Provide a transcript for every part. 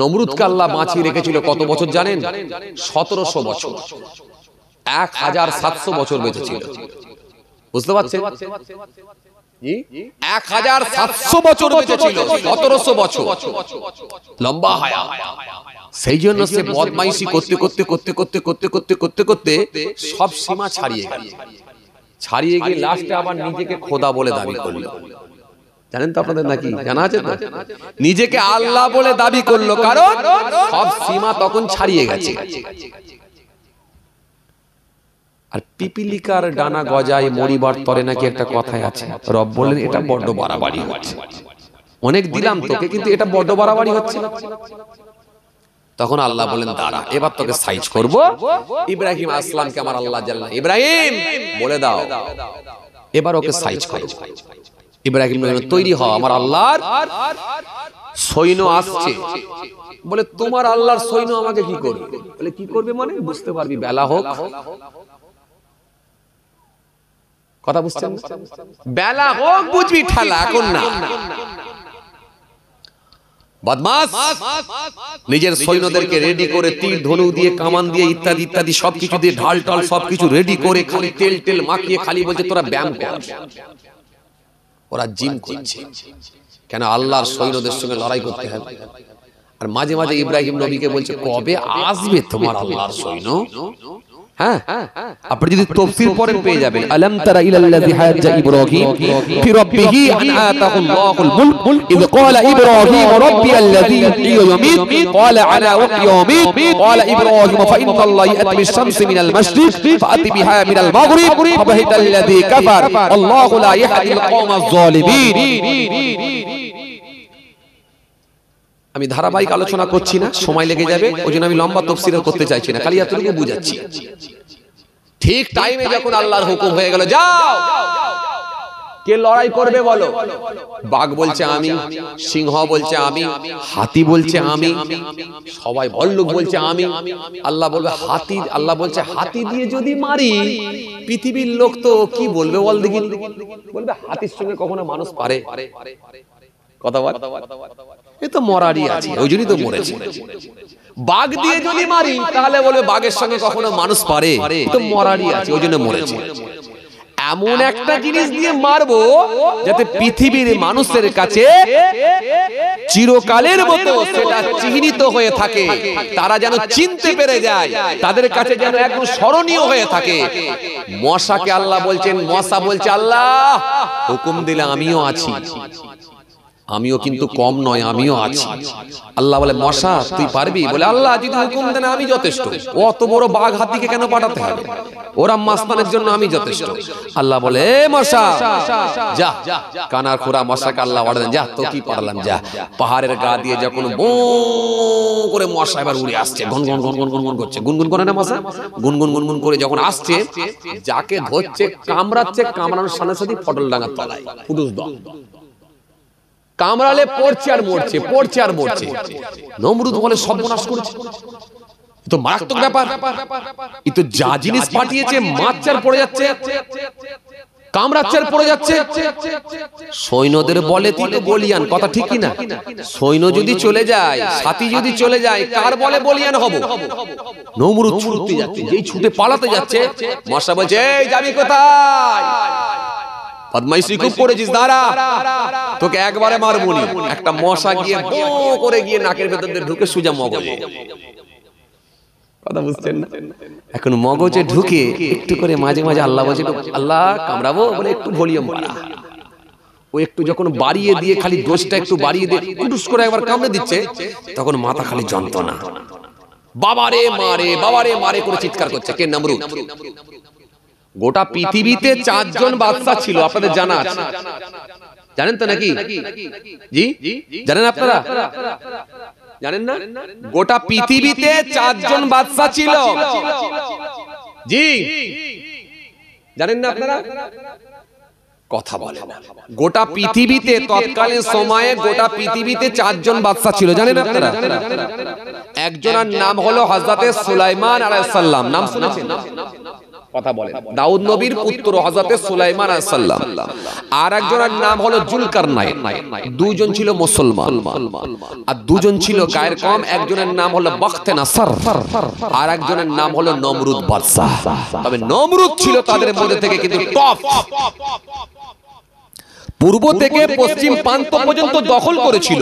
নমরুদকে আল্লাহ বাঁচিয়ে রেখেছিল কত বছর জানেন সতেরোশো বছর এক হাজার সাতশো বছর বেঁচেছিল বুঝতে পারছেন এক হাজার সাতশো বছর বেঁচেছিল সতেরোশো বছর লম্বা হায়া সেই জন্য সে বদমাইশি করতে করতে করতে করতে করতে করতে করতে করতে সব সীমা ছাড়িয়ে ছাড়িয়ে গিয়ে লাস্টে আবার নিজেকে খোদা বলে দাবি করলো জানেন তো আপনাদের নাকি জানা আছে নিজেকে আল্লাহ বলে দাবি করলো কারণ সব সীমা তখন ছাড়িয়ে গেছে আর পিপিলিকার ডানা গজায় মরিবার তরে নাকি একটা কথাই আছে রব বললেন এটা বড্ড বাড়াবাড়ি হচ্ছে অনেক দিলাম তোকে কিন্তু এটা বড্ড বাড়াবাড়ি হচ্ছে তখন আল্লাহ বলেন দাঁড়া এবার তোকে সাইজ করব ইব্রাহিম আসলামকে আমার আল্লাহ জানলাম ইব্রাহিম বলে দাও এবার ওকে সাইজ করো ইব্রাহিম তৈরি হ আমার আল্লাহর সৈন্য আসছে বলে তোমার আল্লাহর সৈন্য আমাকে কি করবে বলে কি করবে মানে বুঝতে পারবি বেলা হোক কথা বুঝছেন বেলা হোক বুঝবি ঠালা এখন না নিজের সৈন্যদেরকে রেডি করে তিল ধনু দিয়ে কামান দিয়ে ইত্যাদি ইত্যাদি সবকিছু দিয়ে ঢাল টাল সবকিছু রেডি করে খালি তেল টেল মাখিয়ে খালি বলছে তোরা ব্যায়াম কর ওরা জিম করছে কেন আল্লাহর সৈন্যদের সঙ্গে লড়াই করতে হবে আর মাঝে মাঝে ইব্রাহিম নবীকে বলছে কবে আসবে তোমার আল্লাহর সৈন্য আপনি যদি তাফসীর পড়েন পেয়ে যাবেন আলাম তারা ইলাল্লাযী হাজ্জা ইব্রাহিম ফি রাব্বিহি আন আতাহুল্লাহুল মুলক ইয ক্বালা ইব্রাহিম রাব্বিয়াল্লাযী ইউহয়ী ওয়া ইয়ুমীত ক্বালা আলা ওয়াক্তি ইয়ামীত ক্বালা ইব্রাহিম ফা ইন্নাল্লাহা ইয়াতি বিশ-শামস মিনাল মাশরিক ফাতি বিহা মিনাল মাগরিব ফাবাহিতাল্লাযী কাফার আল্লাহু লা ইয়াহদিল কওমাজ-জালিমিন আমি ধারাবাহিক আলোচনা করছি না সময় লেগে যাবে ওই জন্য আমি লম্বা তফসিল করতে চাইছি না খালি এতটুকু বুঝাচ্ছি ঠিক টাইমে যখন আল্লাহর হুকুম হয়ে গেল যাও কে লড়াই করবে বলো বাঘ বলছে আমি সিংহ বলছে আমি হাতি বলছে আমি সবাই ভল্লুক বলছে আমি আল্লাহ বলবে হাতি আল্লাহ বলছে হাতি দিয়ে যদি মারি পৃথিবীর লোক তো কি বলবে বল দেখি বলবে হাতির সঙ্গে কখনো মানুষ পারে কথা বল এ তো মরারই আছে ওই জন্যই তো মরেছে বাঘ দিয়ে যদি মারি তাহলে বলে বাঘের সঙ্গে কখনো মানুষ পারে তো মরারই আছে ওই জন্য মরেছে এমন একটা জিনিস দিয়ে মারবো যাতে পৃথিবীর মানুষের কাছে চিরকালের মতো সেটা চিহ্নিত হয়ে থাকে তারা যেন চিনতে পেরে যায় তাদের কাছে যেন একদম স্মরণীয় হয়ে থাকে মশাকে আল্লাহ বলছেন মশা বলছে আল্লাহ হুকুম দিলে আমিও আছি আমিও কিন্তু কম নয় আমিও আছি আল্লাহ বলে মশা তুই পারবি বলে আল্লাহ যদি হুকুম দেন আমি যথেষ্ট অত বড় বাঘ হাতিকে কেন পাঠাতে হবে ওরা মাসমানের জন্য আমি যথেষ্ট আল্লাহ বলে এ মশা যা কানার খোরা মশাকে আল্লাহ অর্ডার যা তো কি পারলাম যা পাহাড়ের গা দিয়ে যখন বো করে মশা এবার উড়ে আসছে গুনগুন গুনগুন গুনগুন করছে গুনগুন করে না মশা গুনগুন গুনগুন করে যখন আসছে যাকে ধরছে কামড়াচ্ছে কামড়ানোর সাথে সাথে ফটল ডাঙার তলায় ফুটুস দম কামড়ালে পড়ছে আর মরছে পড়ছে আর মরছে নমরুদ বলে সর্বনাশ করেছে তো মারাত্মক ব্যাপার তো যা জিনিস পাঠিয়েছে পড়ে যাচ্ছে পড়ে যাচ্ছে সৈন্যদের বলে তুই তো বলিয়ান কথা ঠিক না সৈন্য যদি চলে যায় সাথী যদি চলে যায় কার বলে বলিয়ান হব নমরুদ ছুটতে যাচ্ছে যেই ছুটে পালাতে যাচ্ছে মশা বলছে এই যাবি কোথায় বদমাইশি খুব করেছিস দাঁড়া তোকে একবারে মারবো একটা মশা গিয়ে করে গিয়ে নাকের ভেতর দিয়ে ঢুকে সুজা মগজে কথা বুঝছেন এখন মগজে ঢুকে একটু করে মাঝে মাঝে আল্লাহ বলছে আল্লাহ কামড়াবো বলে একটু ভলিউম বাড়া ও একটু যখন বাড়িয়ে দিয়ে খালি দোষটা একটু বাড়িয়ে দিয়ে টুস করে একবার কামড়ে দিচ্ছে তখন মাথা খালি যন্ত্রণা বাবারে মারে বাবারে মারে করে চিৎকার করছে কে নামরুদ গোটা পৃথিবীতে চারজন বাদশা ছিল আপনাদের জানা আছে জানেন তো নাকি জি জানেন আপনারা জানেন না গোটা পৃথিবীতে চারজন বাদশা ছিল জি জানেন না আপনারা কথা বলে গোটা পৃথিবীতে তৎকালীন সময়ে গোটা পৃথিবীতে চারজন বাদশা ছিল জানেন আপনারা একজনের নাম হলো হজরতে সুলাইমান আলাইহিস সালাম নাম শুনেছেন কথা বলেন দাউদ নবীর পুত্র হজরতে সুলাইমান আর একজনের নাম হলো জুলকারনাইন দুজন ছিল মুসলমান আর দুজন ছিল গায়ের কম একজনের নাম হলো বখতে নাসার আর একজনের নাম হলো নমরুদ বাদশাহ তবে নমরুদ ছিল তাদের মধ্যে থেকে কিন্তু টপ পূর্ব থেকে পশ্চিম প্রান্ত পর্যন্ত দখল করেছিল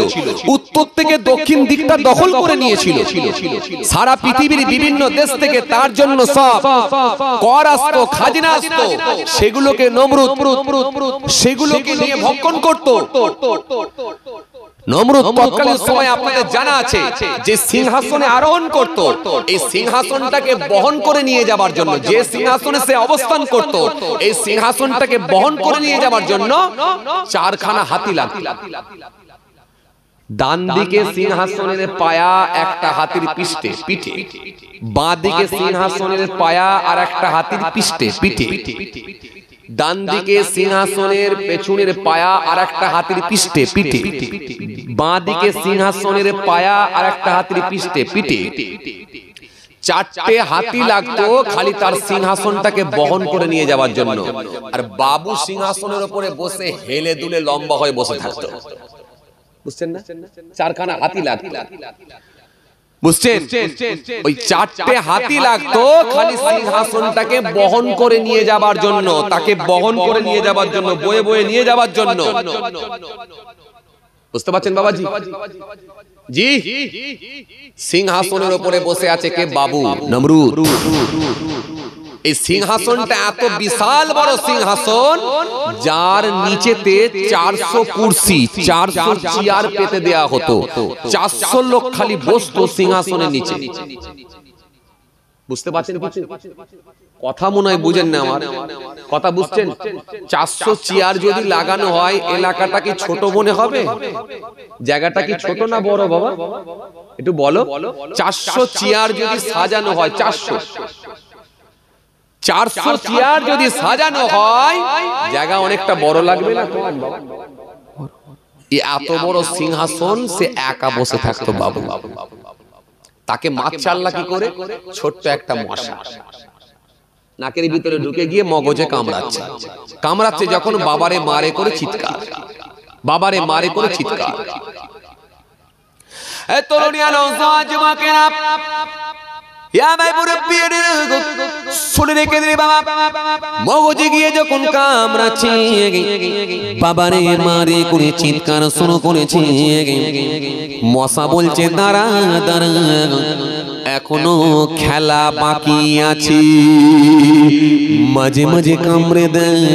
উত্তর থেকে দক্ষিণ দিকটা দখল করে নিয়েছিল সারা পৃথিবীর বিভিন্ন দেশ থেকে তার জন্য সব কর আসত খাজনা আসত সেগুলোকে নমরুদ সেগুলোকে নিয়ে ভক্ষণ করত নমরুদ জানা আছে যে সিংহাসনে সিংহাসনটাকে বহন করে নিয়ে জন্য যে সিংহাসনে সে অবস্থান বহন করে নিয়ে জন্য চারখানা হাতি সিংহাসনের পায়া একটা হাতির পিষ্টে পিঠে বাঁদিকে সিংহাসনের পায়া আর একটা হাতির পিষ্টে পিঠে ডান দিকে সিংহাসনের পেছনের পায়া আর একটা হাতির পিষ্টে পিঠে বাঁ দিকে সিংহাসনের পায়া আর একটা হাতির পিষ্টে পিঠে চারটে হাতি লাগতো খালি তার সিংহাসনটাকে বহন করে নিয়ে যাওয়ার জন্য আর বাবু সিংহাসনের উপরে বসে হেলে দুলে লম্বা হয়ে বসে থাকতো বুঝছেন না চারখানা হাতি লাগতো বুঝছেন ওই চারটে হাতি লাগতো খালি সিংহাসনটাকে বহন করে নিয়ে যাবার জন্য তাকে বহন করে নিয়ে যাবার জন্য বয়ে বয়ে নিয়ে যাবার জন্য বুঝতে পারছেন বাবাজি জি সিংহাসনের উপরে বসে আছে কে বাবু নমরুদ এই সিংহাসনটা এত বিশাল বড় সিংহাসন যার নিচেতে চারশো কুর্সি চারশো চেয়ার পেতে দেয়া হতো চারশো লোক খালি বসতো সিংহাসনের নিচে বুঝতে পারছেন কথা মনে হয় বুঝেন না আমার কথা বুঝছেন চারশো চেয়ার যদি লাগানো হয় এলাকাটা কি ছোট মনে হবে জায়গাটা কি ছোট না বড় বাবা একটু বলো চারশো চেয়ার যদি সাজানো হয় চারশো চারশো চেয়ার যদি সাজানো হয় জায়গা অনেকটা বড় লাগবে না এত বড় সিংহাসন সে একা বসে থাকতো বাবু তাকে মাছ চাল্লা কি করে ছোট্ট একটা মশা নাকের ভিতরে ঢুকে গিয়ে মগজে কামড়াচ্ছে কামড়াচ্ছে যখন বাবারে মারে করে চিৎকার বাবারে মারে করে চিৎকার শুনে রেখে বাবা মগজে গিয়ে যখন কামড়াচ্ছে বাবারে মারে করে চিৎকার শুরু করেছে মশা বলছে দাঁড়া দাঁড়া এখনো খেলা বাকি আছে মাঝে মাঝে কামড়ে দেয়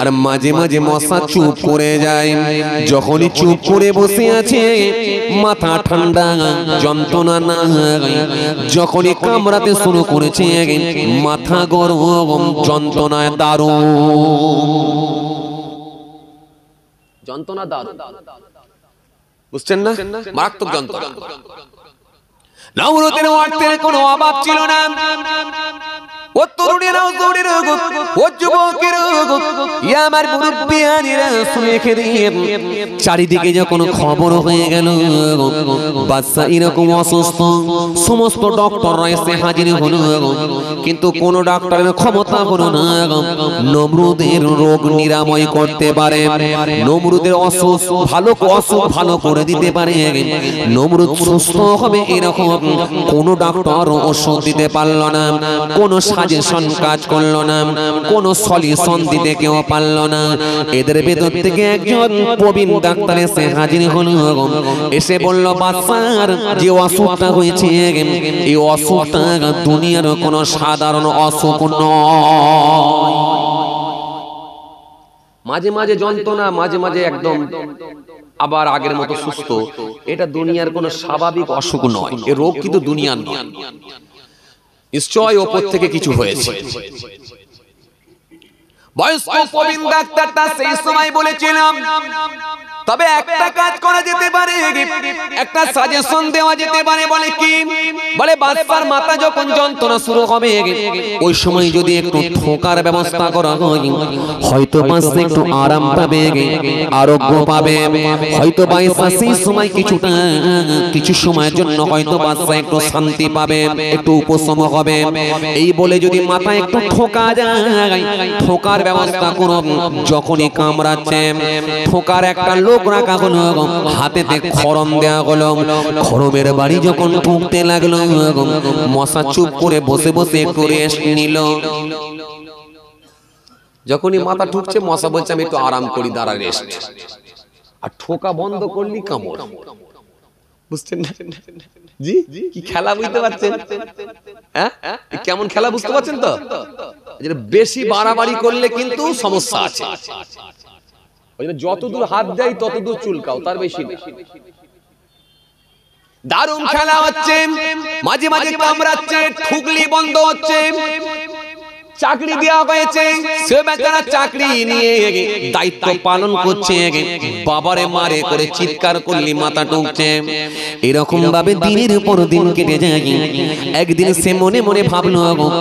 আর মাঝে মাঝে মশা চুপ করে যায় যখনই চুপ করে বসে আছে মাথা ঠান্ডা যন্ত্রণা না যখনই কামড়াতে শুরু করেছে মাথা গরম যন্ত্রণায় দারু যন্ত্রণা দারু বুঝছেন না মারাত্মক যন্ত্রণা নবরতের অর্থের কোনো অভাব ছিল না ও তরুণেরাও তরুণের ও যুবকের আমার চারিদিকে যখন খবর হয়ে গেল বাচ্চা এরকম অসুস্থ সমস্ত ডক্টররা এসে হাজির হল কিন্তু কোন ডাক্তারের ক্ষমতা হল না নমরুদের রোগ নিরাময় করতে পারে নমরুদের অসুস্থ ভালো অসুখ ভালো করে দিতে পারে নমরুদ সুস্থ হবে এরকম কোনো ডাক্তার ওষুধ দিতে পারল না কোনো সাজেশন কাজ করলো না কোনো সলিউশন দিতে কেউ পারল না এদের ভেতর থেকে একজন প্রবীণ ডাক্তার এসে হাজির হল এসে বলল বাচ্চার যে অসুখটা হয়েছে এই অসুখটা দুনিয়ার কোনো সাধারণ অসুখ নয় মাঝে মাঝে যন্ত্রণা মাঝে মাঝে একদম আবার আগের মতো সুস্থ এটা দুনিয়ার কোনো স্বাভাবিক অসুখ নয় এ রোগ কিন্তু দুনিয়ার নয় নিশ্চয় ওপর থেকে কিছু হয়েছে বয়স্ক প্রবীণ তার সেই সময় বলেছিলাম তবে একটা কাজ করা যেতে পারে একটা সাজেশন দেওয়া যেতে পারে বলে কি বলে বারবার মাথা যখন যন্ত্রণা শুরু হবে ওই সময় যদি একটু ঠোকার ব্যবস্থা করা হয় হয়তো মাসে একটু আরাম পাবে আরোগ্য পাবে হয়তো বা সময় কিছুটা কিছু সময়ের জন্য হয়তো বাচ্চা একটু শান্তি পাবে একটু উপশম হবে এই বলে যদি মাথা একটু ঠোকা যায় ঠোকার ব্যবস্থা করব যখনই কামড়াচ্ছে ঠোকার একটা লোক হাতেতে খরম খরমের বাড়ি যখন ঠুকতে লাগলো মশা চুপ করে বসে বসে নিল যখনই মাথা ঠুকছে মশা বলছে আমি একটু আরাম করি দাঁড়া রেস্ট আর ঠোকা বন্ধ করলি কামড় বুঝছেন জি কি খেলা বুঝতে পারছেন হ্যাঁ কেমন খেলা বুঝতে পারছেন তো বেশি বাড়াবাড়ি করলে কিন্তু সমস্যা আছে যতদূর হাত দেয় ততদূর চুলকাও তার বেশি দারুণ খেলা হচ্ছে মাঝে মাঝে কামড়াচ্ছে ঠুকলি বন্ধ হচ্ছে চাকরি দেওয়া হয়েছে সে বেচারা চাকরি নিয়ে দায়িত্ব পালন করছে বাবারে মারে করে চিৎকার করলি মাথা টুকছে এরকম ভাবে দিনের পর দিন কেটে যায় একদিন সে মনে মনে ভাবলো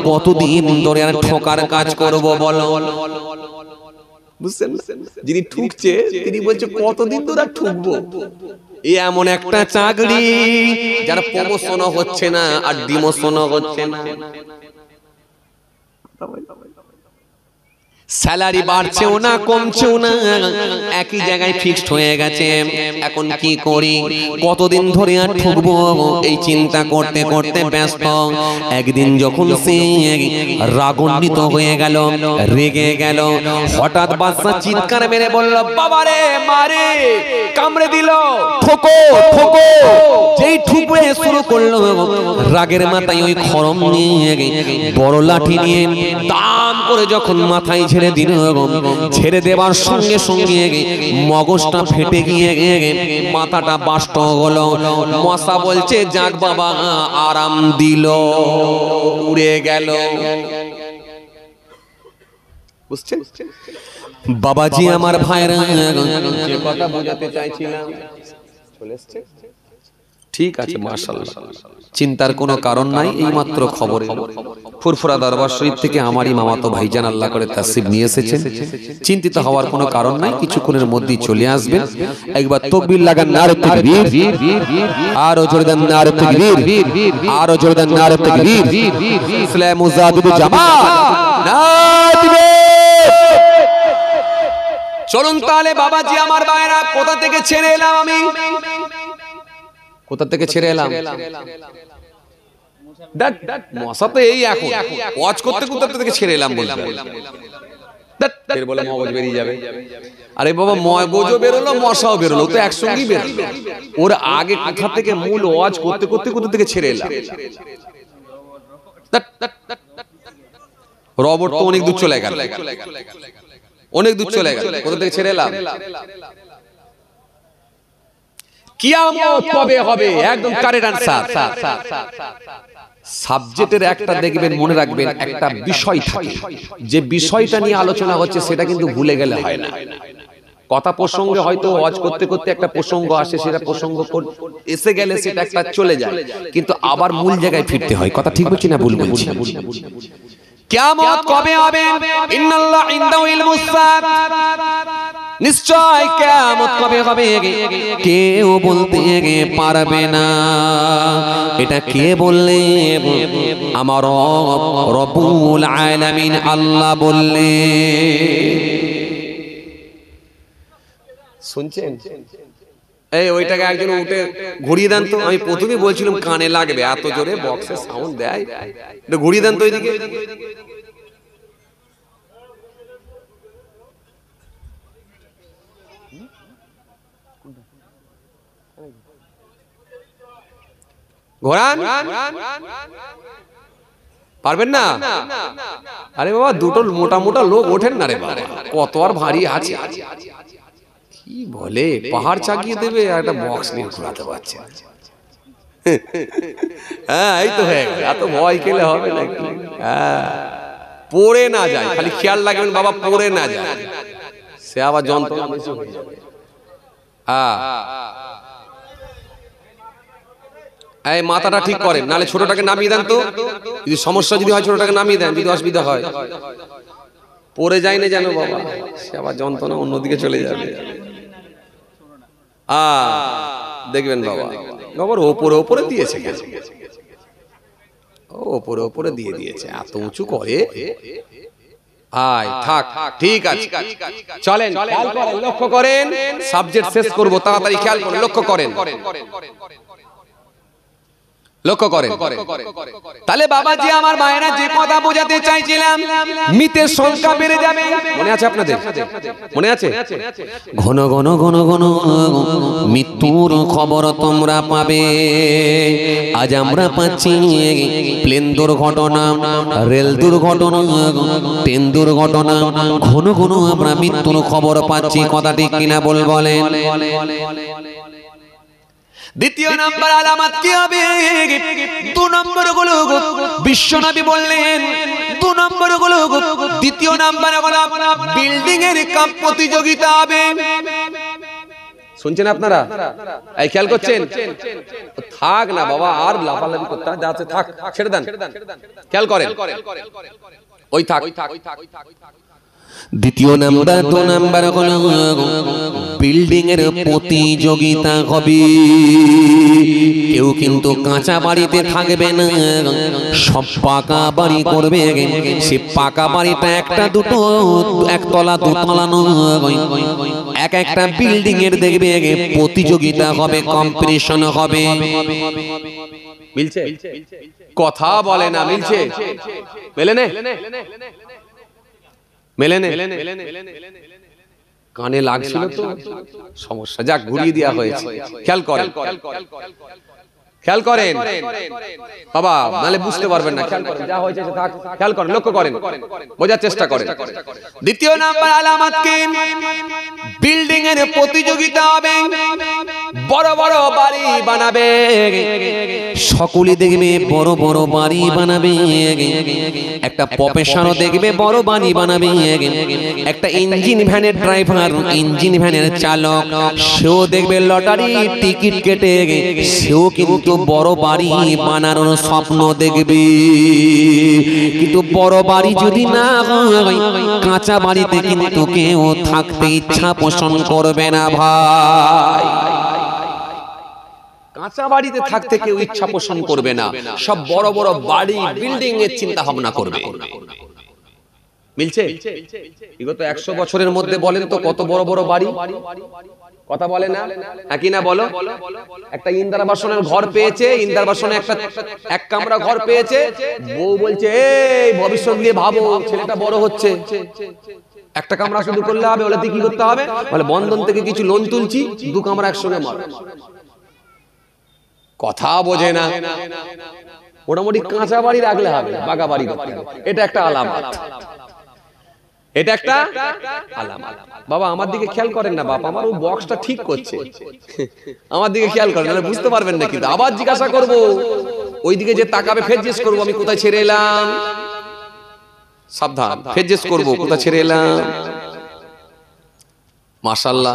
কতদিন ধরে আর ঠকার কাজ করব বলো বুঝছেন যিনি ঠুকছে তিনি বলছে কতদিন তোরা ঠুকবো এ এমন একটা চাকরি যার প্রমোশনও হচ্ছে না আর ডিমোশনও হচ্ছে না স্যালারি বাড়ছেও না কমছেও না একই জায়গায় ফিক্সড হয়ে গেছে এখন কি করি কতদিন ধরে আর ঠুকবো এই চিন্তা করতে করতে ব্যস্ত একদিন যখন সে হয়ে গেল রেগে গেল হঠাৎ বাচ্চা চিৎকার মেরে বলল বাবারে মারে কামড়ে দিল ঠোকো ঠোকো যেই ঠুকবে শুরু করলো রাগের মাথায় ওই খরম নিয়ে বড় লাঠি নিয়ে দাম করে যখন মাথায় ছেড়ে ছেড়ে দিল ছেড়ে দেবার সঙ্গে সঙ্গে মগজটা ফেটে গিয়ে মাথাটা বাষ্ট হলো মশা বলছে যাক বাবা আরাম দিল উড়ে গেল বুঝছেন বাবাজি আমার ভাইরা কথা বোঝাতে চাইছিলাম চলে এসছে ঠিক আছে মার্শাল্লাহ চিন্তার কোনো কারণ নাই এই মাত্র খবর ফুরফুরা দরবার শরীফ থেকে আমারই মামাতো ভাইজান আল্লাহ করে তাসিব নিয়ে এসেছেন চিন্তিত হওয়ার কোনো কারণ নাই কিছুক্ষণের মধ্যেই চলে আসবেন একবার তকবীর লাগান নার তাকবীর আর জোরদান নার তাকবীর আর জোরদান নার তাকবীর ইসলাম ও মুজাহিদুল জামাত নাতবে চলুন তাহলে বাবাজি আমার বায়রা কোথা থেকে ছেড়ে এলাম আমি কোথা থেকে ছেড়ে এলাম ওয়াচ করতে ছেড়ে এলাম বেরোলো মশাও বেরোলো তো আগে থেকে মূল ওয়াজ করতে করতে থেকে ছেড়ে এলাম রবট তো অনেক দূর চলে গেল অনেক দূর চলে গেল কোথা থেকে ছেড়ে এলাম কিয়ামত কবে হবে একদম কারেন্ট আনসার সাবজেক্টের একটা দেখবেন মনে রাখবেন একটা বিষয় থাকে যে বিষয়টা নিয়ে আলোচনা হচ্ছে সেটা কিন্তু ভুলে গেলে হয় না কথা প্রসঙ্গে হয়তো ওয়াজ করতে করতে একটা প্রসঙ্গ আসে সেটা প্রসঙ্গ এসে গেলে সেটা একটা চলে যায় কিন্তু আবার মূল জায়গায় ফিরতে হয় কথা ঠিক বলছি না ভুল বলছি কেমন কবে হবেন নিশ্চয় কিয়ামত কবে হবে কেউ বলতে পারবে না এটা কে বললে আমার রবুল আলামিন আল্লাহ বললে শুনছেন এই ওইটাকে একজন উঠে ঘুরিয়ে দেন তো আমি প্রথমেই বলছিলাম কানে লাগবে এত জোরে বক্সে সাউন্ড দেয় এটা ঘুরিয়ে দেন তো ওইদিকে ঘোরান পারবেন না আরে বাবা দুটো মোটা মোটা লোক ওঠেন না রে বাবা কত আর ভারী আছে কি বলে পাহাড় চাকিয়ে দেবে আর একটা বক্স নিয়ে ঘোরাতে পারছে হ্যাঁ এই তো হ্যাঁ এত ভয় খেলে হবে নাকি হ্যাঁ পড়ে না যায় খালি খেয়াল রাখবেন বাবা পড়ে না যায় সে আবার যন্ত্রণা বেশি হ্যাঁ এই মাথাটা ঠিক করেন নালে ছোটটাকে নামিয়ে দেন তো যদি সমস্যা যদি হয় ছোটটাকে নামিয়ে দেন যদি অসুবিধা হয় পড়ে যায় না যেন বাবা সে আবার যন্ত্রণা অন্যদিকে চলে যাবে দেখবেন বাবা বাবার ওপরে ওপরে দিয়েছে ওপরে ওপরে দিয়ে দিয়েছে এত উঁচু করে থাক ঠিক আছে লক্ষ্য করেন সাবজেক্ট শেষ করবো তাড়াতাড়ি খেয়াল করেন লক্ষ্য করেন লক্ষ্য করে তাহলে বাবাজি আমার মায়েরা যে কথা বোঝাতে চাইছিলাম মিতের সংখ্যা বেড়ে যাবে মনে আছে আপনাদের মনে আছে ঘন ঘন ঘন ঘন মৃত্যুর খবর তোমরা পাবে আজ আমরা পাচ্ছি প্লেন দুর্ঘটনা রেল দুর্ঘটনা ট্রেন দুর্ঘটনা ঘন ঘন আমরা মৃত্যুর খবর পাচ্ছি কথাটি কিনা বল বলেন দ্বিতীয় নম্বর আলামত কি হবে দু নম্বর গুলো বিশ্বনবী বললেন দু নম্বর গুলো দ্বিতীয় নম্বর গুলো বিল্ডিং এর কাপ প্রতিযোগিতা হবে শুনছেন আপনারা এই খেয়াল করছেন থাক না বাবা আর লাফালাফি করতে না যাচ্ছে থাক ছেড়ে দেন খেয়াল করেন ওই থাক দ্বিতীয় নাম্বার দু নাম্বার হল বিল্ডিং এর প্রতিযোগিতা হবে কেউ কিন্তু কাঁচা বাড়িতে থাকবে না সব পাকা বাড়ি করবে সে পাকা বাড়িটা একটা দুটো একতলা দুতলা নয় এক একটা বিল্ডিং এর দেখবে প্রতিযোগিতা হবে কম্পিটিশন হবে কথা বলে না মিলছে মেলে মেলেনে কানে লাগছিল তো সমস্যা যা ঘুরিয়ে দেওয়া হয়েছে খেয়াল করেন খেয়াল করেন বাবা নালে বুঝতে পারবেন না খেয়াল করেন যা হয়েছে থাক খেয়াল করেন লক্ষ্য করেন বোঝার চেষ্টা করেন দ্বিতীয় নাম্বার আলামত কি বিল্ডিং এর প্রতিযোগিতা হবে বড় বড় বাড়ি বানাবে সকলে দেখবে বড় বড় বাড়ি বানাবে একটা প্রফেশনও দেখবে বড় বাড়ি বানাবে একটা ইঞ্জিন ভ্যানের ড্রাইভার ইঞ্জিন ভ্যানের চালক সেও দেখবে লটারি টিকিট কেটে সেও কিন্তু বড় বাড়ি বানানোর স্বপ্ন দেখবে কিন্তু বড় বাড়ি যদি না হয় কাঁচা বাড়িতে কিন্তু কেউ থাকতে ইচ্ছা পোষণ করবে না ভাই কাঁচা বাড়িতে থাকতে কেউ ইচ্ছা পোষণ করবে না সব বড় বড় বাড়ি বিল্ডিং এর চিন্তা ভাবনা করবে মিলছে বিগত একশো বছরের মধ্যে বলেন তো কত বড় বড় বাড়ি কথা বলে না একই হ্যাঁ, না বলো একটা ইন্দার বাসনের ঘর পেয়েছে ইন্দার বাসনে একটা এক কামরা ঘর পেয়েছে বউ বলছে এই ভবিষ্যৎ নিয়ে ভাবো ছেলেটা বড় হচ্ছে একটা কামরা শুধু করলে হবে ওলাতে কি করতে হবে বলে বন্ধন থেকে কিছু লোন তুলছি দু কামরা একসঙ্গে মার কথা বোঝে না মোটামুটি কাঁচা বাড়ি রাখলে হবে বাগা বাড়ি এটা একটা আলামত এটা একটা আলামত বাবা আমার দিকে খেয়াল করেন না বাবা আমার ওই বক্সটা ঠিক করছে আমার দিকে খেয়াল করেন না বুঝতে পারবেন না কিন্তু আবার জিজ্ঞাসা করব দিকে যে তাকাবে ফের জিজ্ঞেস করবো আমি কোথায় ছেড়ে এলাম সাবধান ফের জিজ্ঞেস করবো কোথায় ছেড়ে এলাম মাসাল্লাহ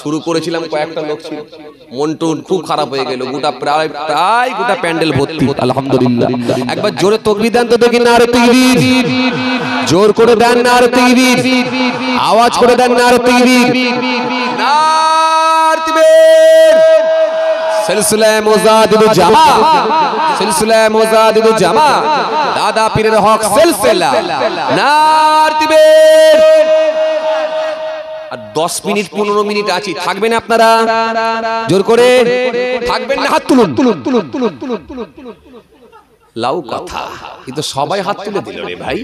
শুরু করেছিলাম কয়েকটা লোক ছিল মন মনটুন খুব খারাপ হয়ে গেল গোটা প্রায় প্রায় গোটা প্যান্ডেল ভর্তি আলহামদুলিল্লাহ একবার জোরে তকবি দেন তো দেখি না আরে জোর করে দেন না আরে আওয়াজ করে দেন না আরে সিলসিলায় মুজাদিদ জামা সিলসিলায় মুজাদিদ জামা দাদা পীরের হক সিলসিলা নার তিবের আর দশ মিনিট পনেরো মিনিট আছি থাকবেন আপনারা জোর করে থাকবেন না হাত তুলুন তুলুন তুলুন তুলুন তুলুন তুলুন লাউ কথা কিন্তু সবাই হাত তুলে দিল রে ভাই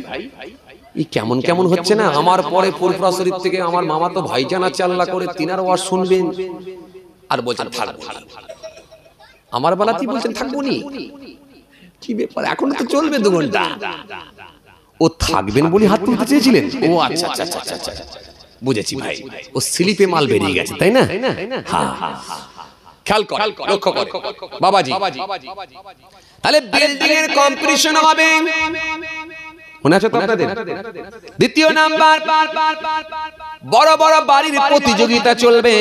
কেমন কেমন হচ্ছে না আমার পরে ফুরফুরা শরীফ থেকে আমার মামা তো ভাইজান আছে আল্লাহ করে তিনার আর শুনবেন আর বলছেন থাকবো আমার বেলাতেই বলছেন থাকবো নি কি ব্যাপার এখন তো চলবে দু ঘন্টা ও থাকবেন বলে হাত তুলতে চেয়েছিলেন ও আচ্ছা আচ্ছা আচ্ছা আচ্ছা, আচ্ছা। বুঝেছি ভাই ও স্লিপে মাল বেরিয়ে গেছে তাই না কম্পিটিশন হবে মনে আছে বড় বড় বাড়ির প্রতিযোগিতা চলবে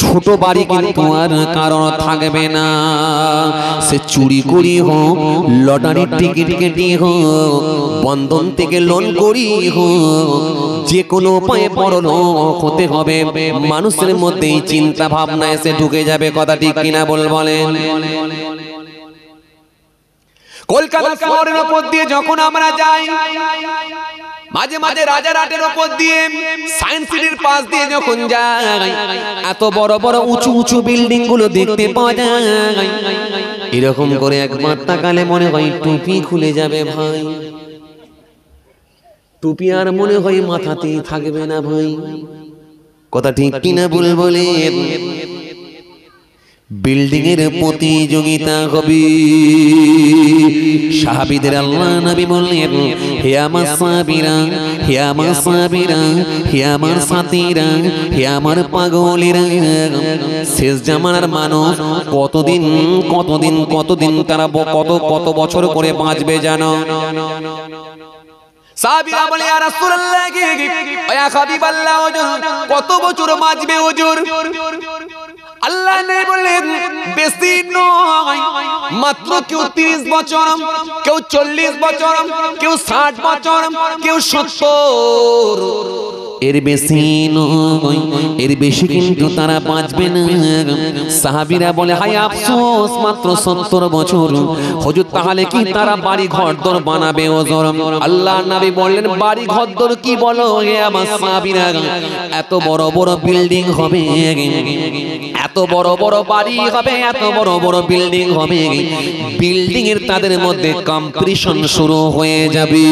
ছোট বাড়ি কিন্তু আর কারণ থাকবে না সে চুরি করি হোক লটারির টিকিট কেটে হোক বন্ধন থেকে লোন করি হোক যে কোনো উপায়ে পরলোক হতে হবে মানুষের মধ্যেই চিন্তা ভাবনা এসে ঢুকে যাবে কথা ঠিক কিনা বল বলেন কলকাতা শহরের ওপর দিয়ে যখন আমরা যাই মাঝে মাঝে রাজারহাটের ওপর দিয়ে সায়েন্স সিটির পাশ দিয়ে যখন যাই এত বড় বড় উঁচু উঁচু বিল্ডিং গুলো দেখতে পাওয়া যায় এরকম করে একবার তাকালে মনে হয় টুপি খুলে যাবে ভাই টুপি আর মনে হয় মাথাতে থাকবে না ভাই কথা ঠিক কিনা বলে বলে বিল্ডিং এর প্রতিযোগিতা হবে সাহাবিদের আল্লাহ নবী বললেন হে আমার সাবিরা হে আমার সাবিরা হে আমার সাথীরা হে আমার পাগলেরা শেষ জামানার মানুষ কতদিন কতদিন কতদিন তারা কত কত বছর করে বাঁচবে জানো সাহাবীরা বলে ইয়া রাসূলুল্লাহ ইয়া হাবিবাল্লাহ হুজুর কত বছর বাঁচবে হুজুর আল্লাহ নেই বলেন বেশি নয় মাত্র কেউ তিরিশ বছর কেউ চল্লিশ বছর কেউ ষাট বছর কেউ সত্তর এর বেশি এর বেশি কিন্তু তারা বাঁচবে না সাহাবিরা বলে হাই আফসোস মাত্র সত্তর বছর হজুর তাহলে কি তারা বাড়ি ঘর দর বানাবে ওজর আল্লাহ নাবি বললেন বাড়ি ঘর দর কি বলো আমার সাহাবিরা এত বড় বড় বিল্ডিং হবে এত বড় বড় বাড়ি হবে এত বড় বড় বিল্ডিং হবে বিল্ডিং এর তাদের মধ্যে কম্পিটিশন শুরু হয়ে যাবে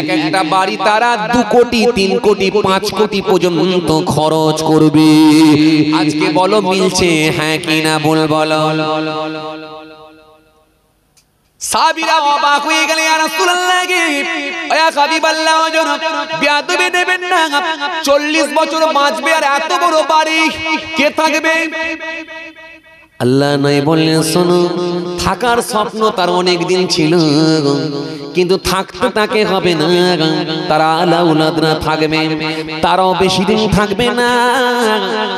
এক একটা বাড়ি তারা দু কোটি তিন কোটি পাঁচ কোটি পর্যন্ত খরচ করবে আজকে বলো মিলছে হ্যাঁ কিনা বল বল সাবিরা আর রাসূলুল্লাহ কি ওয়া হাবিবাল্লাহ ওজন দেবেন না 40 বছর বাঁচবে আর এত বড় বাড়ি কে থাকবে আল্লাহ নয় বললেন শোনো থাকার স্বপ্ন তার অনেক দিন ছিল কিন্তু থাকতে তাকে হবে না তারা আলা উলাদরা থাকবে তারাও বেশি দিন থাকবে না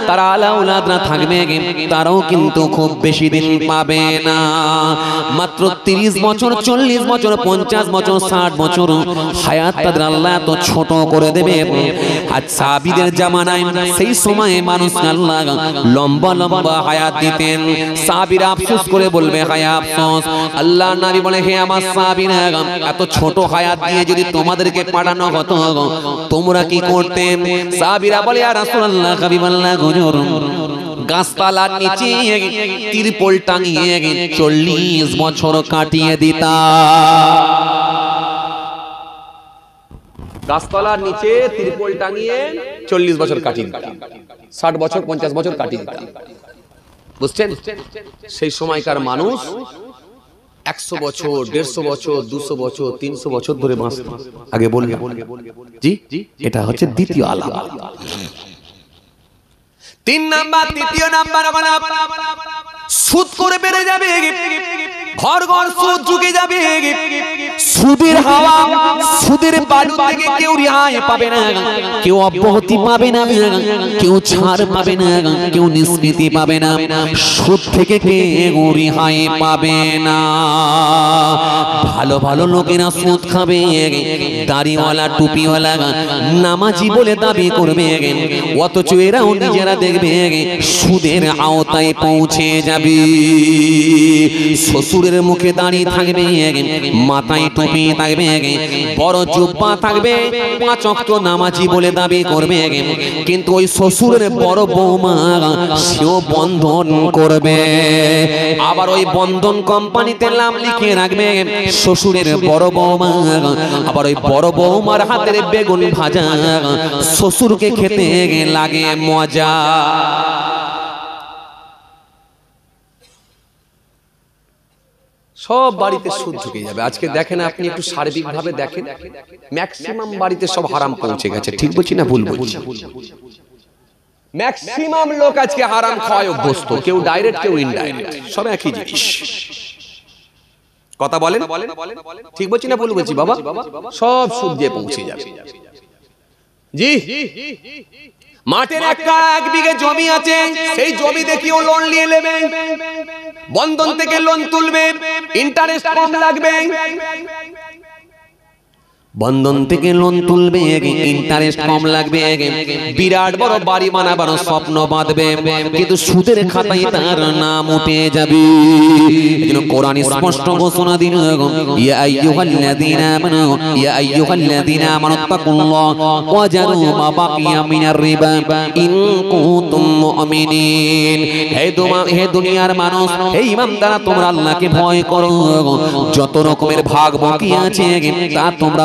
তারা আলা উলাদরা থাকবে তারাও কিন্তু খুব বেশি দিন পাবে না মাত্র তিরিশ বছর চল্লিশ বছর পঞ্চাশ বছর ষাট বছর হায়াত তাদের আল্লাহ এত ছোট করে দেবে আর সাবিদের জামানায় সেই সময়ে মানুষ আল্লাহ লম্বা লম্বা হায়াত দিতেন সাহাবীরা আফসোস করে বলবে হায় আফসোস আল্লাহ নবী বলে হে আমার সাহাবীরা এত ছোট হায়াত দিয়ে যদি তোমাদেরকে পাঠানো হতো তোমরা কি করতে সাহাবীরা বলে আর রাসূলুল্লাহ হাবিবাল্লাহ হুজুর গাছপালার নিচে তিরপল টাঙিয়ে চল্লিশ বছর কাটিয়ে দিতা গাছতলার নিচে তিরপল টাঙিয়ে চল্লিশ বছর কাটিয়ে দিতাম ষাট বছর পঞ্চাশ বছর কাটিয়ে দিতাম বুঝছেন সেই সময়কার মানুষ একশো বছর দেড়শো বছর দুশো বছর তিনশো বছর ধরে বাঁচত আগে বললাম জি এটা হচ্ছে দ্বিতীয় আলাপ তিন নাম্বার তৃতীয় নাম্বার সুদ করে বেড়ে যাবে ঘর ঘর সুদ ঢুকে যাবে সুদের হাওয়া সুদের বালু থেকে কেউ রেহাই পাবে না কেউ অব্যাহতি পাবে না কেউ ছাড় পাবে না কেউ নিষ্কৃতি পাবে না সুদ থেকে কেউ রেহাই পাবে না ভালো ভালো লোকেরা সুদ খাবে দাড়িওয়ালা টুপিওয়ালা নামাজি বলে দাবি করবে অথচ এরাও নিজেরা দেখবে সুদের আওতায় পৌঁছে যাবে শ্বশুরের মুখে দাঁড়িয়ে থাকবে মাথায় টুপি থাকবে বড় জুব্বা থাকবে পাঁচ অক্ট নামাজি বলে দাবি করবে কিন্তু ওই শ্বশুরের বড় বৌমা সেও বন্ধন করবে আবার ওই বন্ধন কোম্পানিতে নাম লিখে রাখবে শ্বশুরের বড় বৌমা আবার ওই বড় বৌমার হাতের বেগুন ভাজা শ্বশুরকে খেতে লাগে মজা সব বাড়িতে সুদ ঢুকে যাবে আজকে দেখেন আপনি একটু সার্বিকভাবে দেখেন ম্যাক্সিমাম বাড়িতে সব হারাম পৌঁছে গেছে ঠিক বলছি না ভুল বলছি ম্যাক্সিমাম লোক আজকে হারাম খাওয়ায় অভ্যস্ত কেউ ডাইরেক্ট কেউ ইনডাইরেক্ট সব একই জিনিস কথা বলেন ঠিক বলছি না ভুল বলছি বাবা সব সুদ দিয়ে পৌঁছে যাবে জি মাঠের একটা এক বিঘে জমি আছে সেই জমি দেখিও লোন নিয়ে নেবে বন্ধন থেকে লোন তুলবে ইন্টারেস্ট কম লাগবে বন্ধন থেকে লোন তুলবে ইন্টারেস্ট কম লাগবে বিরাট বড় বাড়ি বানাবার স্বপ্ন বাঁধবে কিন্তু সুদের খাতায় তার নাম উঠে যাবে কোরআন স্পষ্ট ঘোষণা দিন হে দুনিয়ার মানুষ ভয় করো যত রকমের ভাগ বাকি আছে তা তোমরা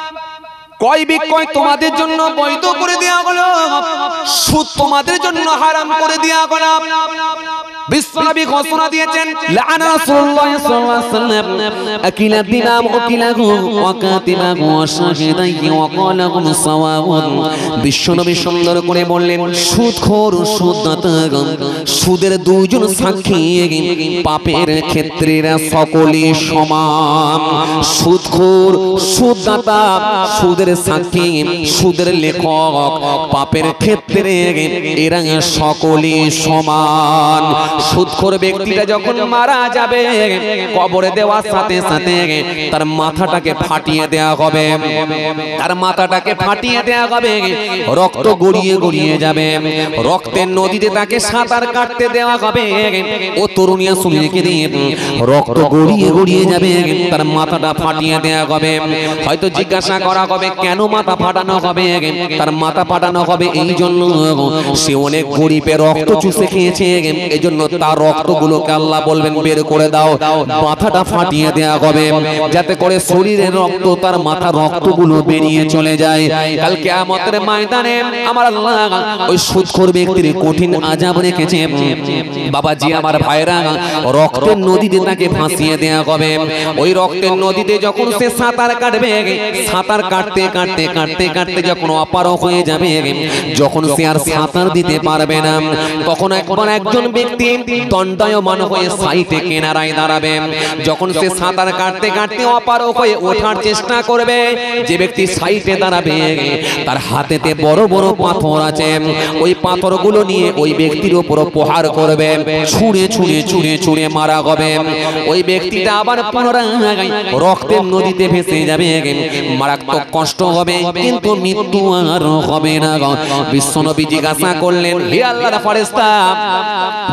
কয় বিক্রয় তোমাদের জন্য বৈধ করে দেওয়া গেল সুদ তোমাদের জন্য হারাম করে দেওয়া গেল বিশ্বনবী ঘোষণা দিয়েছেন লাআনা রাসূলুল্লাহ সাল্লাল্লাহু আলাইহি আকিলা বিশ্বনবী সুন্দর করে বললেন সুদের দুইজন সাক্ষী পাপের ক্ষেত্রে সকলে সমান সুদখোর সুদাতা সুদের সাক্ষী সুদের লেখক পাপের ক্ষেত্রে এরা সকলে সমান সুদখোর ব্যক্তিটা যখন মারা যাবে কবরে দেওয়ার সাথে সাথে তার মাথাটাকে ফাটিয়ে দেয়া হবে তার মাথাটাকে ফাটিয়ে দেয়া হবে রক্ত গড়িয়ে গড়িয়ে যাবে রক্তের নদীতে তাকে সাঁতার কাটতে দেওয়া হবে ও তরুণিয়া সুমিকে দিয়ে রক্ত গড়িয়ে গড়িয়ে যাবে তার মাথাটা ফাটিয়ে দেয়া হবে হয়তো জিজ্ঞাসা করা হবে কেন মাথা ফাটানো হবে তার মাথা ফাটানো হবে এই জন্য সে অনেক গরিবে রক্ত চুষে খেয়েছে এই জন্য জন্য তার রক্তগুলোকে আল্লাহ বলবেন বের করে দাও মাথাটা ফাটিয়ে দেয়া হবে যাতে করে শরীরের রক্ত তার মাথা রক্তগুলো বেরিয়ে চলে যায় কালকে আমাদের ময়দানে আমার আল্লাহ ওই সুৎখর ব্যক্তির কঠিন আজাব রেখেছে বাবা জি আমার ভাইরা রক্তের নদীতে তাকে ফাঁসিয়ে দেয়া হবে ওই রক্তের নদীতে যখন সে সাঁতার কাটবে সাঁতার কাটতে কাটতে কাটতে কাটতে যখন অপারক হয়ে যাবে যখন সে আর সাঁতার দিতে পারবে না তখন একবার একজন ব্যক্তি দণ্ডায়মান হয়ে সাইতে কেনারায় দাঁড়াবে যখন সে সাঁতার কাটতে কাটতে অপারক হয়ে ওঠার চেষ্টা করবে যে ব্যক্তি দাঁড়াবে তার হাতেতে বড় বড় পাথর আছে ওই পাথরগুলো নিয়ে ওই ব্যক্তির উপর প্রহার করবে ছুঁড়ে ছুঁড়ে ছুঁড়ে ছুঁড়ে মারা হবে ওই ব্যক্তিটা আবার পুনরায় রক্তের নদীতে ভেসে যাবে মারাত্মক কষ্ট হবে কিন্তু মৃত্যু আর হবে না বিশ্বনবী জিজ্ঞাসা করলেন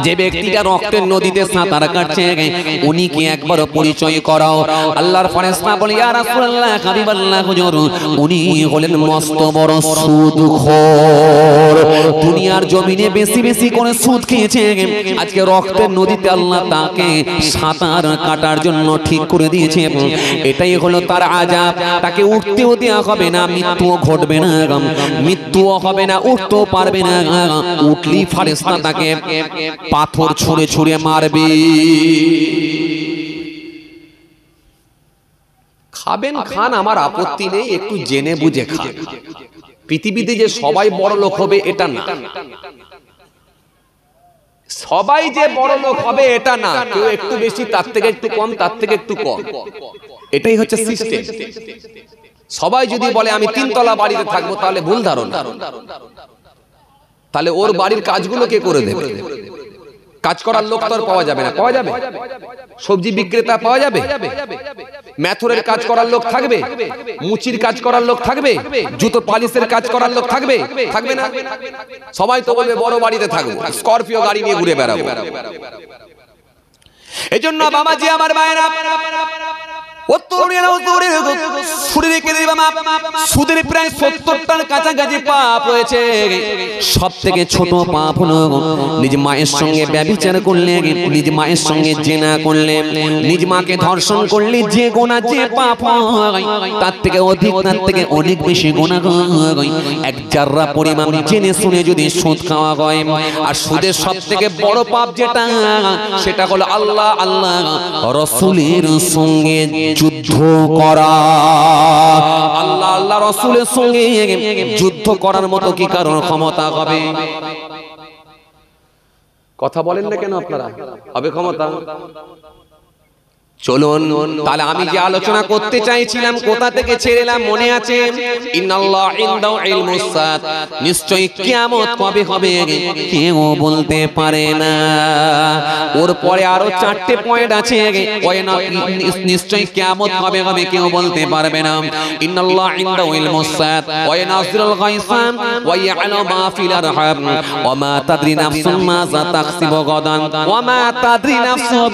যে ব্যক্তিটা রক্তের নদীতে সাঁতার কাটছে উনি কি একবার পরিচয় করাও আল্লাহর ফরেস্তা বলি আর হাবিবাল্লাহ হুজুর উনি হলেন মস্ত বড় সুদখোর দুনিয়ার জমিনে বেশি বেশি করে সুদ খেয়েছে আজকে রক্তের নদীতে আল্লাহ তাকে সাঁতার কাটার জন্য ঠিক করে দিয়েছে এটাই হলো তার আজাব তাকে উঠতেও দেওয়া হবে না মৃত্যুও ঘটবে না মৃত্যুও হবে না উঠতেও পারবে না উঠলি ফারেস্তা তাকে পাথর পাথর ছুঁড়ে ছুঁড়ে মারবে খাবেন খান আমার আপত্তি নেই একটু জেনে বুঝে খান পৃথিবীতে যে সবাই বড় লোক হবে এটা না সবাই যে বড় লোক হবে এটা না কেউ একটু বেশি তার থেকে একটু কম তার থেকে একটু কম এটাই হচ্ছে সিস্টেম সবাই যদি বলে আমি তিনতলা বাড়িতে থাকবো তাহলে ভুল ধারণা তাহলে ওর বাড়ির কাজগুলো কে করে দেবে কাজ করার লোক তো আর পাওয়া যাবে না পাওয়া যাবে সবজি বিক্রেতা পাওয়া যাবে ম্যাথরের কাজ করার লোক থাকবে মুচির কাজ করার লোক থাকবে জুতো পালিশের কাজ করার লোক থাকবে থাকবে না সবাই তো বলবে বড় বাড়িতে থাকবো স্করপিও গাড়ি নিয়ে ঘুরে বেড়াবো এজন্য বাবাজি আমার মায়েরা সুদের প্রায় সত্তরটার কাছাকাছি পাপ রয়েছে সব থেকে ছোট পাপ হলো নিজ মায়ের সঙ্গে ব্যবচার করলে নিজ মায়ের সঙ্গে জেনা করলে নিজ মাকে ধর্ষণ করলে যে গোনা যে পাপ হয় তার থেকে অধিক তার থেকে অনেক বেশি গোনা এক জাররা পরিমাণ জেনে শুনে যদি সুদ খাওয়া হয় আর সুদের সব থেকে বড় পাপ যেটা সেটা হলো আল্লাহ আল্লাহ রসুলের সঙ্গে যুদ্ধ করা আল্লাহ আল্লাহ রসুলের সঙ্গে যুদ্ধ করার মতো কি কারণ ক্ষমতা হবে কথা বলেন না কেন আপনারা হবে ক্ষমতা চলুন তাহলে আমি যে আলোচনা করতে চাইছিলাম কোথা থেকে ছেড়েলাম মনে আছে নিশ্চয় কেমন কবে হবে কেউ বলতে পারে না ওর পরে আরো চারটে পয়েন্ট আছে নিশ্চয় কবে হবে কেউ বলতে পারবে না ইন্নাল্লাহ ইনদাউ ইল মুসাদ ওয়া নাসরুল ওয়া মা ফিল আরহাম ওয়া মা তাদরি নাফসুম মা যা তাকসিবু গাদান ওয়া মা তাদরি নাফসুম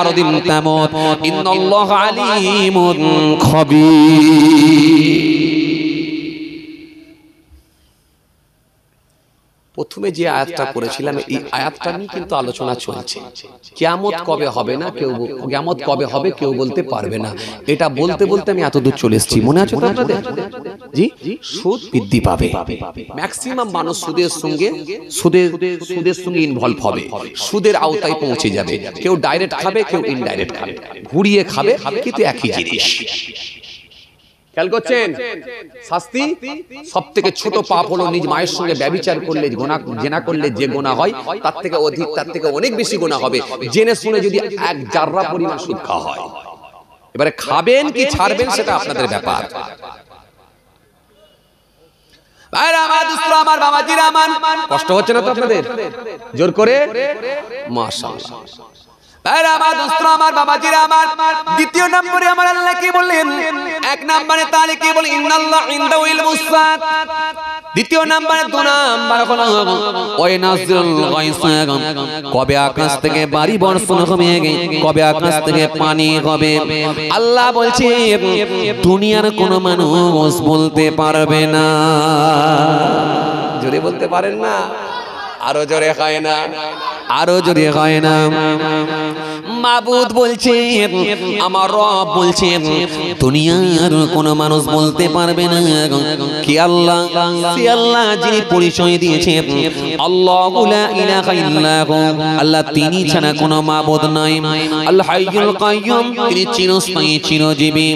আরদিন إن الله عليم خبير প্রথমে যে আয়াতটা পড়েছিলাম এই আয়াতটা নিয়ে কিন্তু আলোচনা চলছে কেয়ামত কবে হবে না কেউ কেয়ামত কবে হবে কেউ বলতে পারবে না এটা বলতে বলতে আমি এতদূর চলে এসেছি মনে আছে আপনাদের জি সুদ বৃদ্ধি পাবে ম্যাক্সিমাম মানুষ সুদের সঙ্গে সুদের সুদের সঙ্গে ইনভলভ হবে সুদের আওতায় পৌঁছে যাবে কেউ ডাইরেক্ট খাবে কেউ ইনডাইরেক্ট খাবে ঘুরিয়ে খাবে কিন্তু একই জিনিস খেয়াল করছেন শাস্তি সব থেকে ছোট পাপ হলো নিজ মায়ের সঙ্গে ব্যবচার করলে গোনা জেনা করলে যে গোনা হয় তার থেকে অধিক তার থেকে অনেক বেশি গোনা হবে জেনে শুনে যদি এক জাররা পরিমাণ সুদ খাওয়া হয় এবারে খাবেন কি ছাড়বেন সেটা আপনাদের ব্যাপার কষ্ট হচ্ছে না তো আপনাদের জোর করে মাসা দ্বিতীয় নম্বরে আমার আল্লাহ বললেন এক নম্বরে তাহলে কি বলেন উইল দ্বিতীয় কবে আকাশ থেকে বাড়ি বর্ষণ হবে কবে আকাশ থেকে পানি হবে আল্লাহ বলছে দুনিয়ার কোনো মানুষ বলতে পারবে না জোরে বলতে পারেন না আরো জোরে হয় না আরো জোরে হয় না মাবুদ বলছেন আমার রব বলছেন দুনিয়ার কোন মানুষ বলতে পারবে না কি আল্লাহ সে আল্লাহ যিনি পরিচয় দিয়েছেন ইল্লাহু আল্লাহ তিনি ছাড়া কোন মাবুদ নাই আল হাইয়ুল কাইয়ুম তিনি চিরস্থায়ী চিরজীবী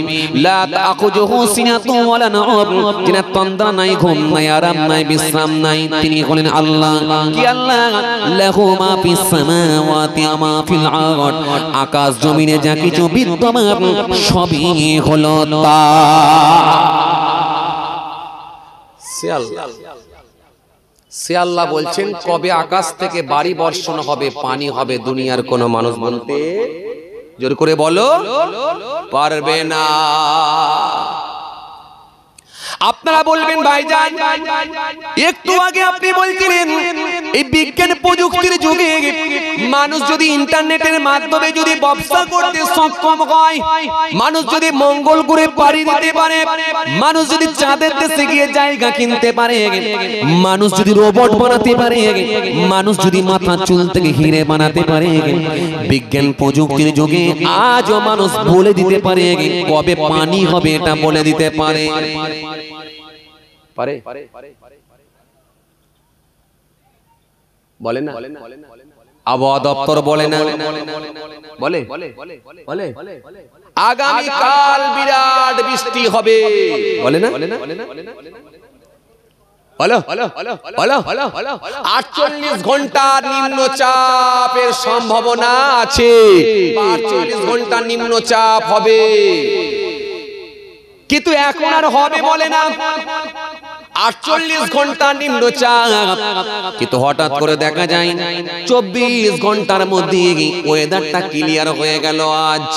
লা তাখুজুহু সিনাতু ওয়ালা নাওম যিনি তন্দ্রা নাই ঘুম নাই আরাম নাই বিশ্রাম নাই তিনি হলেন আল্লাহ কি আল্লাহ লাহু মা ফিস সামাওয়াতি ওয়া মা ফিল আরদ আকাশ জমিনে যা কিছু বিদ্যমান সবই হলো তা সে আল্লাহ বলছেন কবে আকাশ থেকে বাড়ি বর্ষণ হবে পানি হবে দুনিয়ার কোন মানুষ বলতে জোর করে বলো পারবে না আপনারা বলবেন ভাইজান একটু আগে আপনি বলছিলেন এই বিজ্ঞান প্রযুক্তির যুগে মানুষ যদি ইন্টারনেটের মাধ্যমে যদি ব্যবসা করতে সক্ষম হয় মানুষ যদি মঙ্গল করে পাড়ি দিতে পারে মানুষ যদি চাঁদের দেশে গিয়ে জায়গা কিনতে পারে মানুষ যদি রোবট বানাতে পারে মানুষ যদি মাথা চুল থেকে হিরে বানাতে পারে বিজ্ঞান প্রযুক্তির যুগে আজও মানুষ বলে দিতে পারে কবে পানি হবে এটা বলে দিতে পারে পারে বলে না আবহাওয়া দপ্তর বলে না বলে বলে আগামীকাল বিরাট বৃষ্টি হবে বলে না আটচল্লিশ ঘন্টা নিম্নচাপের সম্ভাবনা আছে আটচল্লিশ ঘন্টা নিম্নচাপ হবে কিন্তু এখন আর হবে বলে না আটচল্লিশ ঘন্টা নিম্নচাপ কিন্তু হঠাৎ করে দেখা যায় চব্বিশ ঘন্টার মধ্যে ওয়েদারটা ক্লিয়ার হয়ে গেল আজ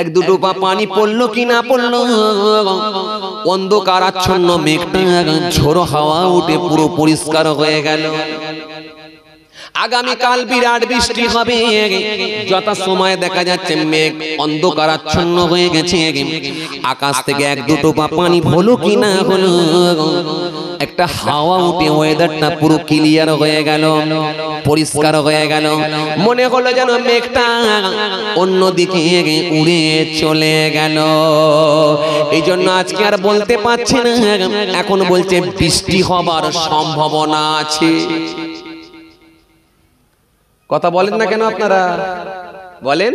এক দুটো পা পানি পড়লো কি না পড়লো অন্ধকার আচ্ছন্ন মেঘটা ঝোড়ো হাওয়া উঠে পুরো পরিষ্কার হয়ে গেল আগামীকাল বিরাট বৃষ্টি হবে যথা সময় দেখা যাচ্ছে মেঘ অন্ধকার আচ্ছন্ন হয়ে গেছে আকাশ থেকে এক দুটো বা পানি হলো কি না হলো একটা হাওয়া উঠে ওয়েদারটা পুরো ক্লিয়ার হয়ে গেল পরিষ্কার হয়ে গেল মনে হলো যেন মেঘটা অন্যদিকে উড়ে চলে গেল এই জন্য আজকে আর বলতে পারছি না এখন বলছে বৃষ্টি হবার সম্ভাবনা আছে কথা বলেন না কেন আপনারা বলেন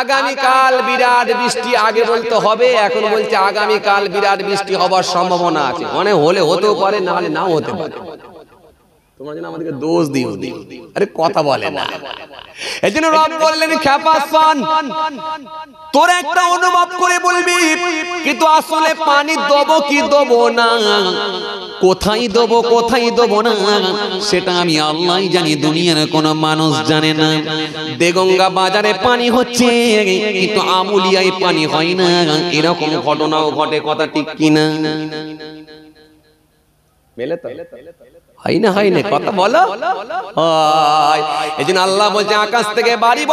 আগামীকাল বিরাট বৃষ্টি আগে বলতে হবে এখন বলছে আগামীকাল বিরাট বৃষ্টি হবার সম্ভাবনা আছে মানে হলে হতেও পারে না হলে নাও হতে পারে তোমরা আমাদেরকে দোষ দিও আরে কথা বলে না এই জন্য রব একটা অনুভব করে বলবি কিন্তু আসলে পানি দেবো কি দেবো না কোথায় দেব কোথায় দেব না সেটা আমি আল্লাহ জানি দুনিয়ার কোনো মানুষ জানে না দেগঙ্গা বাজারে পানি হচ্ছে কিন্তু আমুলিয়ায় পানি হয় না এরকম ঘটনাও ঘটে কথা ঠিক কিনা মেলে তো হয় না কথা বলো এই জন্য আল্লাহ থেকে বাড়ি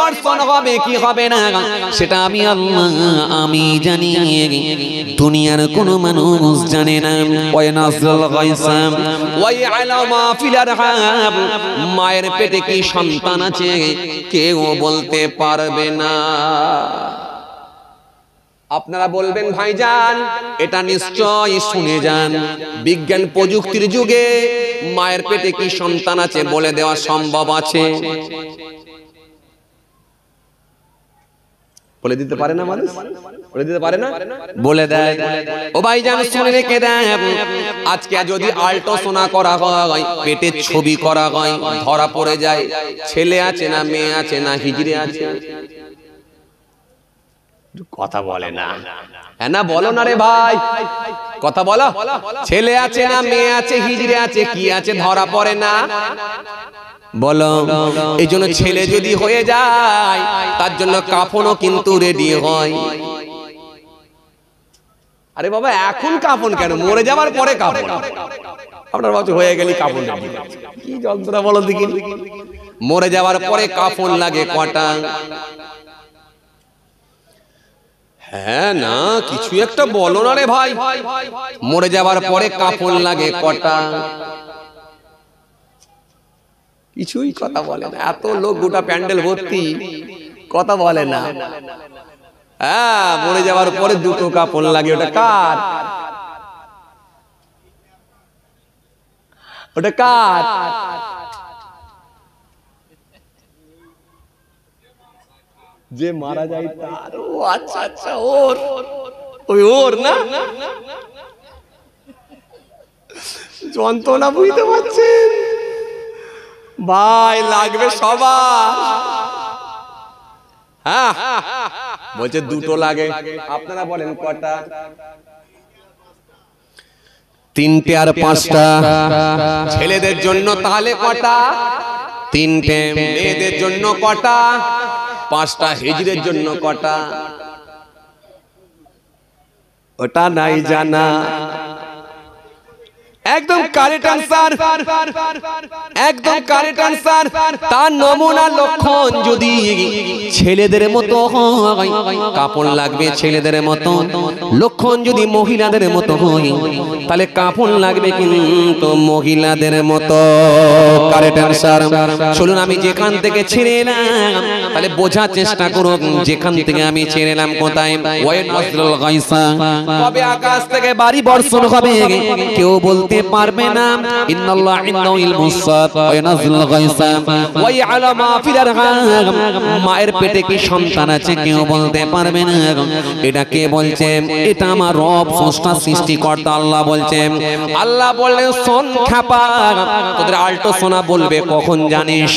হবে কি হবে না সেটা আমি জানি দুনিয়ার কোনো মানুষ জানে মায়ের পেটে কি সন্তান আছে কেউ বলতে পারবে না আপনারা বলবেন ভাইজান এটা নিশ্চয় শুনে যান বিজ্ঞান প্রযুক্তির যুগে মায়ের পেটে কি সন্তান আছে বলে দেওয়া সম্ভব আছে বলে দিতে পারে না মানুষ বলে দিতে পারে না বলে দেয় ও ভাইজান শুনে রেখে দেয় আজকে যদি আল্ট্রাসোনা করা হয় পেটের ছবি করা হয় ধরা পড়ে যায় ছেলে আছে না মেয়ে আছে না হিজড়ে আছে কথা বলে না হ্যাঁ না বলো না রে ভাই কথা বলো ছেলে আছে না মেয়ে আছে হিজড়ে আছে কি আছে ধরা পড়ে না বলো এই জন্য ছেলে যদি হয়ে যায় তার জন্য কাফনও কিন্তু রেডি হয় আরে বাবা এখন কাপন কেন মরে যাওয়ার পরে কাপন আপনার বাচ্চা হয়ে গেলি কাপন কি যন্ত্রণা বলো দেখি মরে যাওয়ার পরে কাফন লাগে কটা হ্যাঁ না কিছু একটা বলো না রে ভাই মরে যাবার পরে কাপড় লাগে কটা কিছুই কথা বলে না এত লোক গোটা প্যান্ডেল ভর্তি কথা বলে না হ্যাঁ মরে যাওয়ার পরে দুটো কাপড় লাগে ওটা কার ওটা কার যে মারা যায় তার ও আচ্ছা আচ্ছা ওর ওই ওর না যন্ত্রণা বুঝতে পারছেন ভাই লাগবে সবার হ্যাঁ, হ্যাঁ, হ্যাঁ, বলছে দুটো লাগে আপনারা বলেন কটা তিনটে আর পাঁচটা ছেলেদের জন্য তাহলে কটা তিনটে মেয়েদের জন্য কটা পাঁচটা হিজড়ের জন্য কটা ওটা নাই জানা একদম কারেক্ট আনসার একদম কারেক্ট আনসার তার নমুনা লক্ষণ যদি ছেলেদের মতো হয় কাপড় লাগবে ছেলেদের মতো লক্ষণ যদি মহিলাদের মতো হয় তাহলে কাপড় লাগবে কিন্তু মহিলাদের মতো কারেক্ট আনসার চলুন আমি যেখান থেকে ছেড়ে এলাম তাহলে বোঝার চেষ্টা করুন যেখান থেকে আমি ছেড়ে এলাম কোথায় ওয়েট কবে আকাশ থেকে বাড়ি বর্ষণ হবে কেউ বলতে দিতে পারবে না ইন্নাল্লাহ ইন্নাহু আল মুসাদ ওয়া ইয়ানযুল গায়সা ওয়া ইয়ালামা ফিল আরহাম মায়ের পেটে কি সন্তান আছে কেউ বলতে পারবে না এটা কে বলছে এটা আমার রব স্রষ্টা সৃষ্টিকর্তা আল্লাহ বলছে আল্লাহ বললেন শোন খাপা তোদের আলটো সোনা বলবে কখন জানিস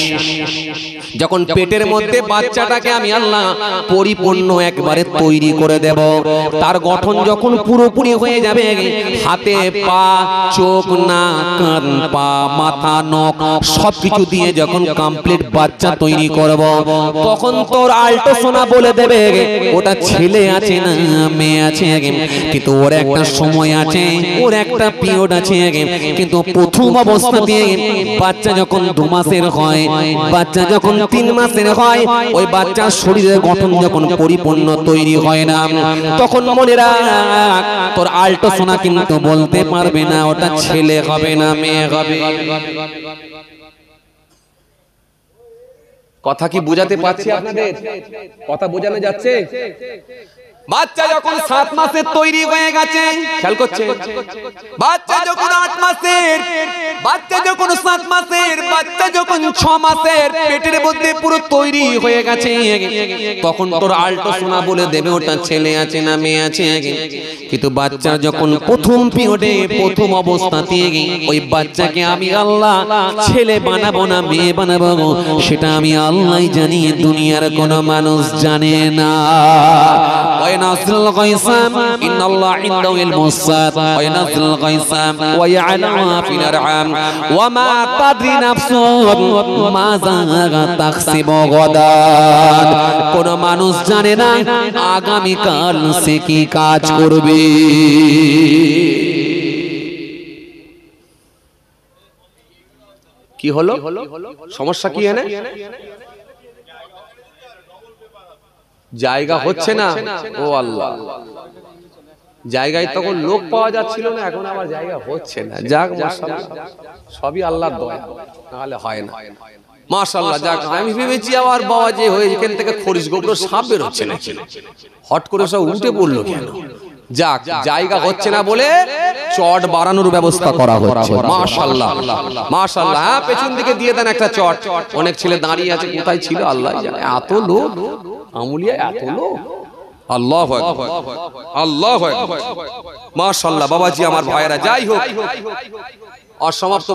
যখন পেটের মধ্যে বাচ্চাটাকে আমি আল্লাহ পরিপূর্ণ একবারে তৈরি করে দেব তার গঠন যখন পুরোপুরি হয়ে যাবে হাতে পা চোখ চোখ না কান পা মাথা নখ সবকিছু দিয়ে যখন কমপ্লিট বাচ্চা তৈরি করব তখন তোর আল্ট্রাসোনা বলে দেবে ওটা ছেলে আছে না মেয়ে আছে কিন্তু ওর একটা সময় আছে ওর একটা পিরিয়ড আছে কিন্তু প্রথম অবস্থা দিয়ে বাচ্চা যখন দু মাসের হয় বাচ্চা যখন তিন মাসের হয় ওই বাচ্চার শরীরের গঠন যখন পরিপূর্ণ তৈরি হয় না তখন মনে রাখ তোর আল্ট্রাসোনা কিন্তু বলতে পারবে না ওটা ছেলে হবে না মেয়ে হবে কথা কি বুঝাতে পারছি আপনাদের কথা বোঝানো যাচ্ছে বাচ্চা যখন সাত মাসের তৈরি হয়ে গেছে খেয়াল করছে বাচ্চা যখন আট মাসের বাচ্চা যখন সাত মাসের বাচ্চা যখন ছ মাসের পেটের মধ্যে পুরো তৈরি হয়ে গেছে তখন তোর আল্টো শোনা বলে দেবে ওটা ছেলে আছে না মেয়ে আছে কিন্তু বাচ্চা যখন প্রথম পিরিয়ডে প্রথম অবস্থা অবস্থাতে ওই বাচ্চাকে আমি আল্লাহ ছেলে বানাবো না মেয়ে বানাবো সেটা আমি আল্লাহ জানি দুনিয়ার কোনো মানুষ জানে না وينزل الغيث إن الله عنده المصاد وينزل الغيث ويعلم في الأرحام وما تدري نفس ماذا تكسب غدا কোনো মানুষ জানে না আগামীকাল সে কি কাজ করবে কি হলো সমস্যা কি এনে জায়গা হচ্ছে না ও আল্লাহ জায়গায় তখন লোক পাওয়া যাচ্ছিল না এখন আবার জায়গা হচ্ছে না যাক সবই আল্লাহর দয়া নাহলে হয় না মাশাল্লাহ যাক আমি ভেবেছি আমার বাবা যে হয়ে এখান থেকে সাপ বেরোচ্ছে হট করে সব উল্টে পড়লো কেন যাক জায়গা হচ্ছে না বলে চট বাড়ানোর ব্যবস্থা করা হচ্ছে মাশাআল্লাহ মাশাআল্লাহ হ্যাঁ পেছন দিকে দিয়ে দেন একটা চট অনেক ছেলে দাঁড়িয়ে আছে কোথায় ছিল আল্লাহ জানে এত লোক আমুলিয়া এত লোক আল্লাহ বাবাজি আমার ভাইয়েরা যাই হোক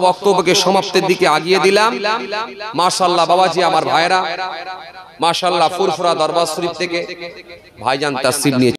বক্তব্যকে দিকে আগিয়ে দিলাম বাবাজি আমার দরবার থেকে ভাইজান তাসিব নিয়ে